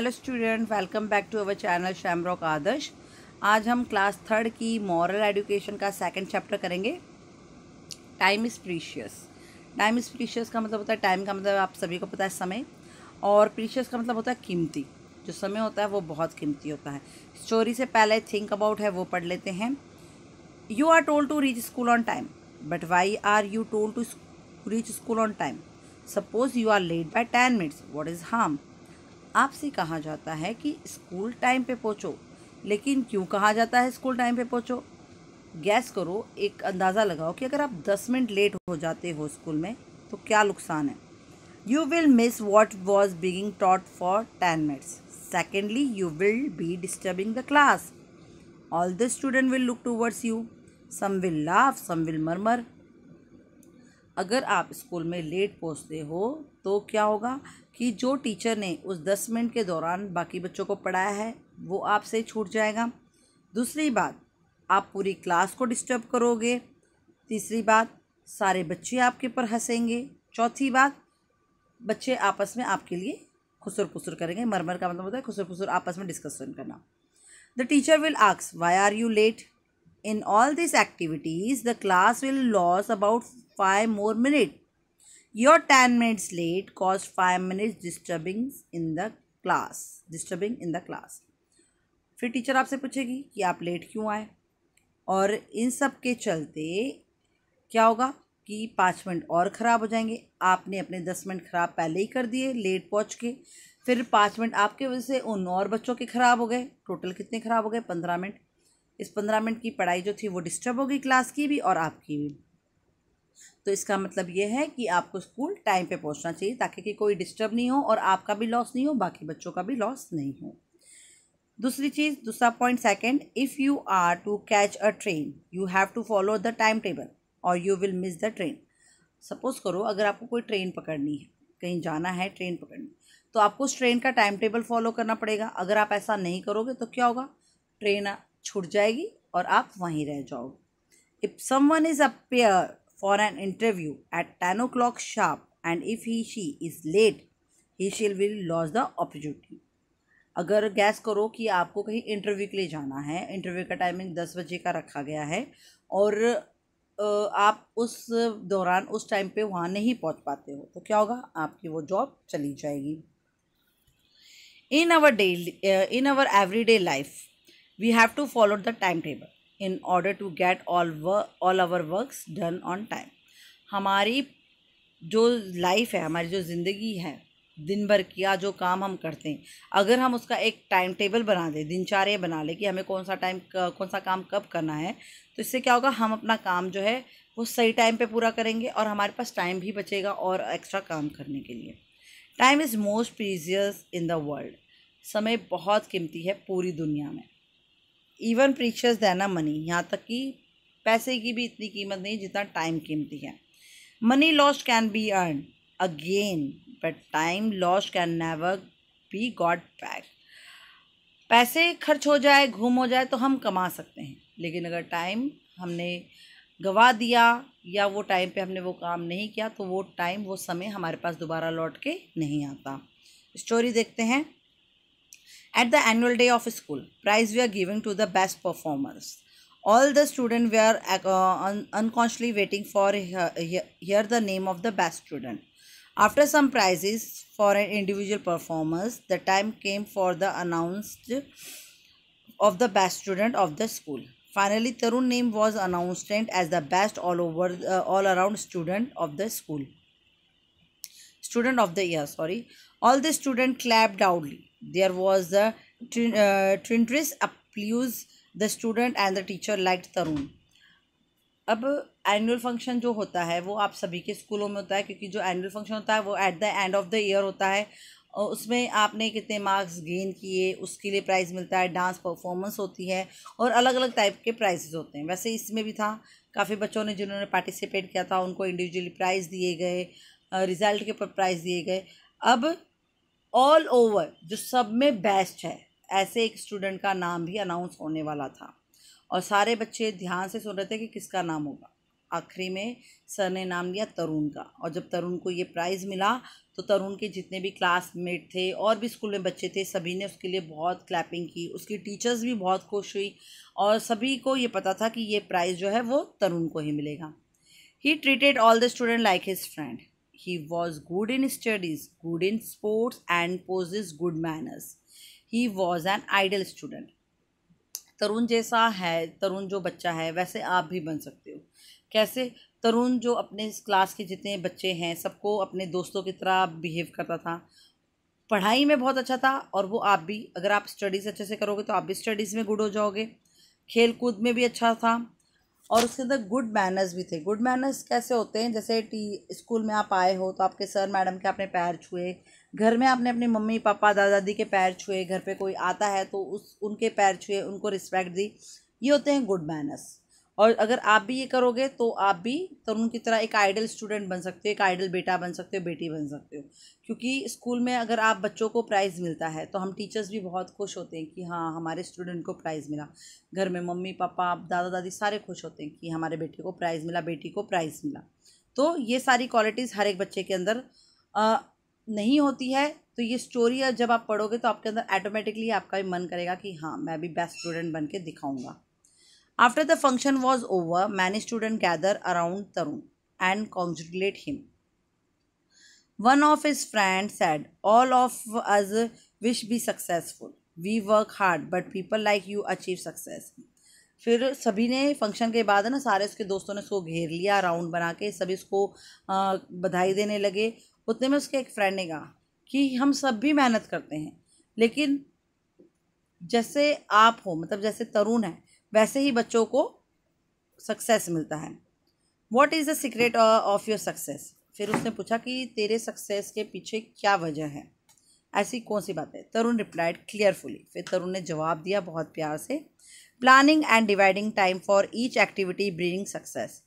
Hello student welcome back to our channel Shamrock Adarsh आज हम class third की moral education का सेकंड चैप्टर करेंगे time is precious time is precious का मतलब होता है टाइम का मतलब आप सभी को पता है समय और प्रीशियस का मतलब होता है कीमती जो समय होता है वो बहुत कीमती होता है स्टोरी से पहले थिंक अबाउट है वो पढ़ लेते हैं you are told to reach school on time but why are you told to reach school on time suppose you are late by ten minutes what is harm आपसे कहा जाता है कि स्कूल टाइम पे पहुँचो लेकिन क्यों कहा जाता है स्कूल टाइम पे पहुँचो गैस करो एक अंदाज़ा लगाओ कि अगर आप दस मिनट लेट हो जाते हो स्कूल में तो क्या नुकसान है you will miss what was being taught for ten minutes secondly you will be disturbing the class all the student will look towards you some will laugh some will murmur अगर आप school में late पहुँचते हो तो क्या होगा कि जो टीचर ने उस दस मिनट के दौरान बाकी बच्चों को पढ़ाया है वो आपसे छूट जाएगा दूसरी बात आप पूरी क्लास को डिस्टर्ब करोगे तीसरी बात सारे बच्चे आपके ऊपर हंसेंगे चौथी बात बच्चे आपस में आपके लिए खुसर खुसर करेंगे मरमर का मतलब होता है खुसर खुसर आपस में डिस्कशन करना द टीचर विल आक्स why are you late in all this activities the class will lose about five more minute Your 10 minutes late caused 5 minutes disturbing in the class. Disturbing in the class. फिर teacher आपसे पूछेगी कि आप late क्यों आए और इन सब के चलते क्या होगा कि पाँच मिनट और ख़राब हो जाएंगे आपने अपने दस मिनट ख़राब पहले ही कर दिए लेट पहुंच के फिर पाँच मिनट आपके वजह से उन और बच्चों के ख़राब हो गए टोटल कितने ख़राब हो गए पंद्रह मिनट इस पंद्रह मिनट की पढ़ाई जो थी वो डिस्टर्ब हो गई क्लास की भी और आपकी भी तो इसका मतलब ये है कि आपको स्कूल टाइम पे पहुंचना चाहिए ताकि कि कोई डिस्टर्ब नहीं हो और आपका भी लॉस नहीं हो बाकी बच्चों का भी लॉस नहीं हो दूसरी चीज़ दूसरा point second if you are to catch a train you have to follow the time table or you will miss the train suppose करो अगर आपको कोई ट्रेन पकड़नी है कहीं जाना है ट्रेन पकड़नी तो आपको उस ट्रेन का टाइम टेबल फॉलो करना पड़ेगा अगर आप ऐसा नहीं करोगे तो क्या होगा ट्रेन छूट जाएगी और आप वहीं रह जाओगे if someone is appear for an interview at 10 o'clock sharp and if he she is late he she'll will lose the opportunity अगर गैस करो कि आपको कहीं इंटरव्यू के लिए जाना है इंटरव्यू का टाइमिंग दस बजे का रखा गया है और आप उस दौरान उस टाइम पे वहाँ नहीं पहुँच पाते हो तो क्या होगा आपकी वो जॉब चली जाएगी in our daily in our every day life we have to follow the time table in order to get all all our works done on time हमारी जो लाइफ है हमारी जो ज़िंदगी है दिन भर किया जो काम हम करते हैं अगर हम उसका एक टाइम टेबल बना दें दिनचार्य बना लें कि हमें कौन सा टाइम कौन सा काम कब करना है तो इससे क्या होगा हम अपना काम जो है वो सही टाइम पे पूरा करेंगे और हमारे पास टाइम भी बचेगा और एक्स्ट्रा काम करने के लिए time is most precious in the world समय बहुत कीमती है पूरी दुनिया में इवन प्रीचर्स देना मनी यहाँ तक कि पैसे की भी इतनी कीमत नहीं जितना टाइम कीमती है money lost can be earn again but time lost can never be got back पैसे खर्च हो जाए घूम हो जाए तो हम कमा सकते हैं लेकिन अगर टाइम हमने गवा दिया या वो टाइम पे हमने वो काम नहीं किया तो वो टाइम वो समय हमारे पास दोबारा लौट के नहीं आता स्टोरी देखते हैं At the annual day of school, prize were given to the best performers. All the students were uh, unconsciously waiting for uh, hear the name of the best student. After some prizes for an individual performance, the time came for the announced of the best student of the school. Finally, Tarun name was announced as the best all over uh, all around student of the school. Student of the year, sorry. All the students clapped loudly. There was a trin uh, applause. The student and the teacher liked Tarun. अब annual function जो होता है वो आप सभी के स्कूलों में होता है क्योंकि जो एनुअल फंक्शन होता है वो at the end of the year होता है और उसमें आपने कितने मार्क्स गेन किए उसके लिए प्राइज़ मिलता है डांस परफॉर्मेंस होती है और अलग अलग टाइप के प्राइजेज होते हैं वैसे इसमें भी था काफ़ी बच्चों ने जिन्होंने पार्टिसिपेट किया था उनको इंडिविजुअली प्राइज़ दिए गए रिज़ल्ट के ऊपर प्राइज़ दिए गए अब ऑल ओवर जो सब में बेस्ट है ऐसे एक स्टूडेंट का नाम भी अनाउंस होने वाला था और सारे बच्चे ध्यान से सुन रहे थे कि किसका नाम होगा आखिरी में सर ने नाम लिया तरुण का और जब तरुण को ये प्राइज़ मिला तो तरुण के जितने भी क्लासमेट थे और भी स्कूल में बच्चे थे सभी ने उसके लिए बहुत क्लैपिंग की उसकी टीचर्स भी बहुत खुश हुई और सभी को ये पता था कि ये प्राइज़ जो है वो तरुण को ही मिलेगा he treated all the student like his friend He was good in studies, good in sports and possesses good manners. He was an ideal student. Tarun जैसा है तरुण जो बच्चा है वैसे आप भी बन सकते हो कैसे तरुण जो अपने इस क्लास के जितने बच्चे हैं सबको अपने दोस्तों की तरह बिहेव करता था पढ़ाई में बहुत अच्छा था और वो आप भी अगर आप स्टडीज़ अच्छे से करोगे तो आप भी स्टडीज़ में गुड हो जाओगे खेल कूद में भी अच्छा था और उसके अंदर गुड मैनर्स भी थे गुड मैनर्स कैसे होते हैं जैसे टी स्कूल में आप आए हो तो आपके सर मैडम के आपने पैर छुए घर में आपने अपने मम्मी पापा दादा दादी के पैर छुए घर पे कोई आता है तो उस उनके पैर छुए उनको रिस्पेक्ट दी ये होते हैं गुड मैनर्स और अगर आप भी ये करोगे तो आप भी तरुण की तरह एक आइडल स्टूडेंट बन सकते हो एक आइडल बेटा बन सकते हो बेटी बन सकते हो क्योंकि स्कूल में अगर आप बच्चों को प्राइज़ मिलता है तो हम टीचर्स भी बहुत खुश होते हैं कि हाँ हमारे स्टूडेंट को प्राइज़ मिला घर में मम्मी पापा दादा दादी सारे खुश होते हैं कि हमारे बेटे को प्राइज़ मिला बेटी को प्राइज़ मिला तो ये सारी क्वालिटीज़ हर एक बच्चे के अंदर आ, नहीं होती है तो ये स्टोरी जब आप पढ़ोगे तो आपके अंदर ऑटोमेटिकली आपका भी मन करेगा कि हाँ मैं भी बेस्ट स्टूडेंट बन के दिखाऊँगा After the function was over, many students gather around Tarun and congratulate him. One of his friends said, All of us wish be successful. We work hard but people like you achieve success फिर सभी ने function के बाद ना सारे उसके दोस्तों ने उसको घेर लिया राउंड बना के सभी उसको बधाई देने लगे उतने में उसके एक फ्रेंड ने कहा कि हम सब भी मेहनत करते हैं लेकिन जैसे आप हो मतलब जैसे तरुण है वैसे ही बच्चों को सक्सेस मिलता है what is the secret of your success फिर उसने पूछा कि तेरे सक्सेस के पीछे क्या वजह है ऐसी कौन सी बात है तरुण रिप्लाइड क्लियरफुली फिर तरुण ने जवाब दिया बहुत प्यार से planning and dividing time for each activity bring success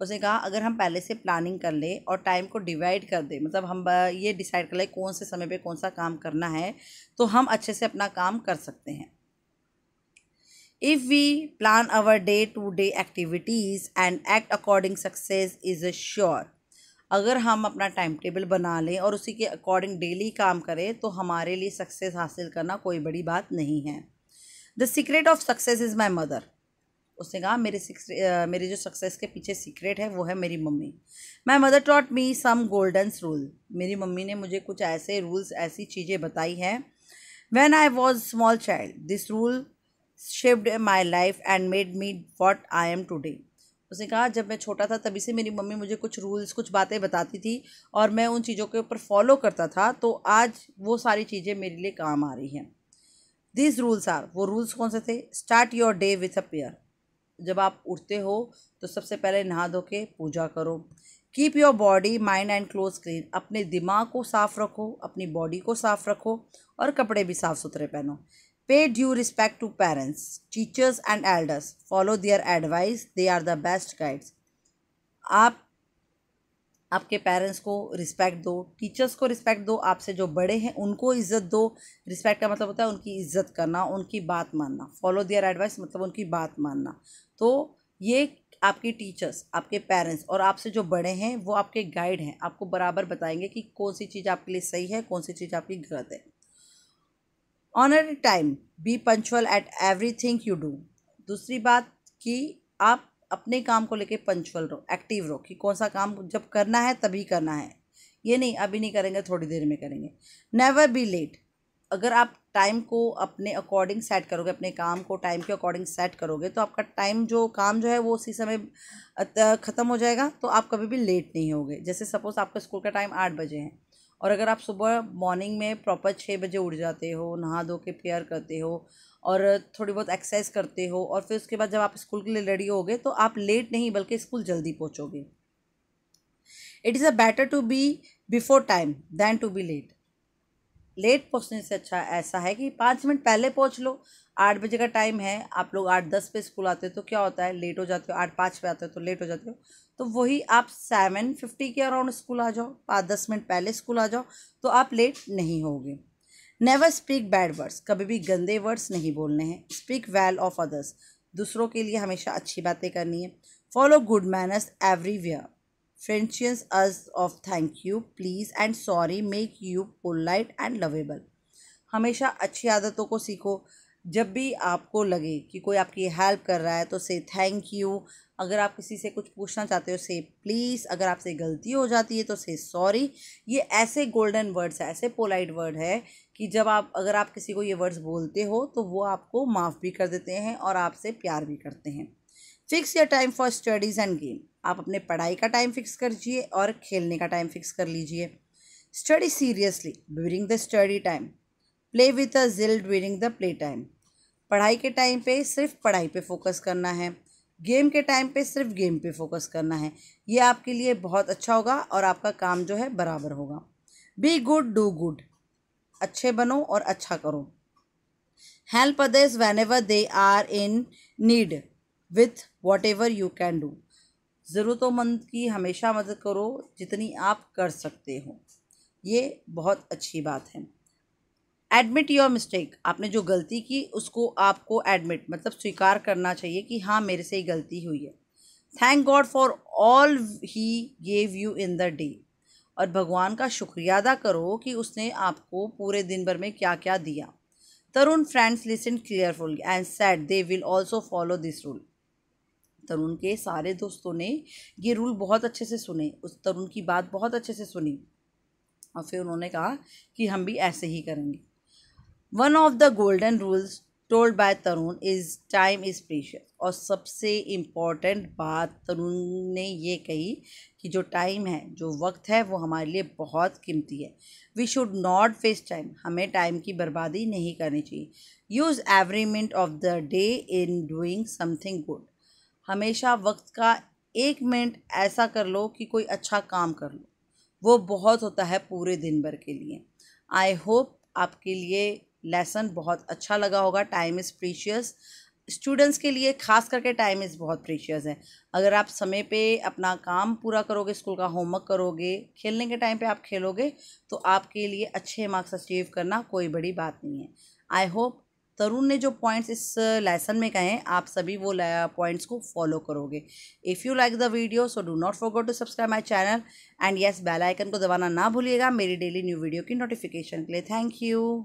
उसने कहा अगर हम पहले से प्लानिंग कर ले और टाइम को डिवाइड कर दे मतलब हम uh, ये डिसाइड कर ले कौन से समय पे कौन सा काम करना है तो हम अच्छे से अपना काम कर सकते हैं if we plan our day to day activities and act according success is sure अगर हम अपना टाइम टेबल बना लें और उसी के अकॉर्डिंग डेली काम करें तो हमारे लिए सक्सेस हासिल करना कोई बड़ी बात नहीं है the secret of success is my mother उसने कहा मेरे मेरे जो सक्सेस के पीछे सीक्रेट है वो है मेरी mummy my mother taught me some goldens rule मेरी मम्मी ने मुझे कुछ ऐसे रूल्स ऐसी चीज़ें बताई हैं when I was small child this rule shaped my life and made me what I am today उसने कहा जब मैं छोटा था तभी से मेरी मम्मी मुझे कुछ रूल्स कुछ बातें बताती थी और मैं उन चीज़ों के ऊपर फॉलो करता था तो आज वो सारी चीज़ें मेरे लिए काम आ रही हैं दिस रूल्स आर वो रूल्स कौन से थे start your day with a prayer जब आप उठते हो तो सबसे पहले नहा धो के पूजा करो keep your body mind and clothes clean अपने दिमाग को साफ़ रखो अपनी बॉडी को साफ़ रखो और कपड़े भी साफ़ सुथरे पहनो pay due respect to parents teachers and elders follow their advice they are the best guides आप आपके पेरेंट्स को रिस्पेक्ट दो टीचर्स को रिस्पेक्ट दो आपसे जो बड़े हैं उनको इज़्ज़त दो रिस्पेक्ट का मतलब होता है उनकी इज़्ज़त करना उनकी बात मानना फॉलो देयर एडवाइस मतलब उनकी बात मानना तो ये आपके टीचर्स आपके पेरेंट्स और आपसे जो बड़े हैं वो आपके गाइड हैं आपको बराबर बताएंगे कि कौन सी चीज़ आपके लिए सही है कौन सी चीज़ आपकी गलत है honour time be punctual at every thing you do दूसरी बात कि आप अपने काम को लेके पंचुअल रहो एक्टिव रहो कि कौन सा काम जब करना है तभी करना है ये नहीं अभी नहीं करेंगे थोड़ी देर में करेंगे नेवर बी लेट अगर आप टाइम को अपने अकॉर्डिंग सेट करोगे अपने काम को टाइम के अकॉर्डिंग सेट करोगे तो आपका टाइम जो काम जो है वो उसी समय ख़त्म हो जाएगा तो आप कभी भी लेट नहीं होगे जैसे सपोज़ आपका स्कूल का टाइम आठ बजे है और अगर आप सुबह मॉर्निंग में प्रॉपर छः बजे उठ जाते हो नहा धो के प्रेयर करते हो और थोड़ी बहुत एक्सरसाइज करते हो और फिर उसके बाद जब आप स्कूल के लिए रेडी गए तो आप लेट नहीं बल्कि स्कूल जल्दी पहुँचोगे it is a better to be before time than to be late late पहुँचने से अच्छा ऐसा है कि पाँच मिनट पहले पहुँच लो आठ बजे का टाइम है आप लोग आठ दस पे स्कूल आते हो तो क्या होता है लेट हो जाते हो आठ पाँच पे आते हो तो लेट हो जाते हो तो वही आप सेवन फिफ्टी के अराउंड स्कूल आ जाओ पाँच दस मिनट पहले स्कूल आ जाओ तो आप लेट नहीं होगे नेवर स्पीक बैड वर्ड्स कभी भी गंदे वर्ड्स नहीं बोलने हैं स्पीक वेल ऑफ अदर्स दूसरों के लिए हमेशा अच्छी बातें करनी है follow good manners everywhere frequent use of thank you please and sorry make you polite and lovable हमेशा अच्छी आदतों को सीखो जब भी आपको लगे कि कोई आपकी हेल्प कर रहा है तो से थैंक यू अगर आप किसी से कुछ पूछना चाहते हो से प्लीज़ अगर आपसे गलती हो जाती है तो से सॉरी ये ऐसे गोल्डन वर्ड्स है ऐसे पोलाइट वर्ड है कि जब आप अगर आप किसी को ये वर्ड्स बोलते हो तो वो आपको माफ़ भी कर देते हैं और आपसे प्यार भी करते हैं fix a time for studies and game आप अपने पढ़ाई का टाइम फिक्स करिए और खेलने का टाइम फिक्स कर लीजिए study seriously during the study time play with a zeal during the play time पढ़ाई के टाइम पे सिर्फ पढ़ाई पे फोकस करना है गेम के टाइम पे सिर्फ गेम पे फोकस करना है ये आपके लिए बहुत अच्छा होगा और आपका काम जो है बराबर होगा बी गुड डू गुड अच्छे बनो और अच्छा करो help others whenever they are in need with whatever you can do ज़रूरतमंद की हमेशा मदद करो जितनी आप कर सकते हो ये बहुत अच्छी बात है एडमिट योर मिस्टेक आपने जो गलती की उसको आपको एडमिट मतलब स्वीकार करना चाहिए कि हाँ मेरे से ही गलती हुई है thank God for all he gave you in the day और भगवान का शुक्रिया अदा करो कि उसने आपको पूरे दिन भर में क्या क्या दिया Tarun friends listen cheerfully and said they will also follow this rule Tarun के सारे दोस्तों ने ये रूल बहुत अच्छे से सुने उस तरुण की बात बहुत अच्छे से सुनी और फिर उन्होंने कहा कि हम भी ऐसे ही करेंगे one of the golden rules told by Tarun is time is precious और सबसे इम्पॉर्टेंट बात तरुण ने ये कही कि जो टाइम है जो वक्त है वो हमारे लिए बहुत कीमती है we should not waste time हमें टाइम की बर्बादी नहीं करनी चाहिए use every minute of the day in doing something good हमेशा वक्त का एक मिनट ऐसा कर लो कि कोई अच्छा काम कर लो वो बहुत होता है पूरे दिन भर के लिए आई होप आपके लिए लेसन बहुत अच्छा लगा होगा टाइम इज़ प्रीशियस स्टूडेंट्स के लिए खास करके टाइम इज़ बहुत प्रीशियस है अगर आप समय पे अपना काम पूरा करोगे स्कूल का होमवर्क करोगे खेलने के टाइम पे आप खेलोगे तो आपके लिए अच्छे मार्क्स अचीव करना कोई बड़ी बात नहीं है आई होप तरुण ने जो पॉइंट्स इस लेसन में कहे आप सभी वो पॉइंट्स को फॉलो करोगे if you like the video so do not forget to subscribe my channel and yes bell icon को दबाना ना भूलिएगा मेरी डेली न्यू वीडियो की नोटिफिकेशन के लिए थैंक यू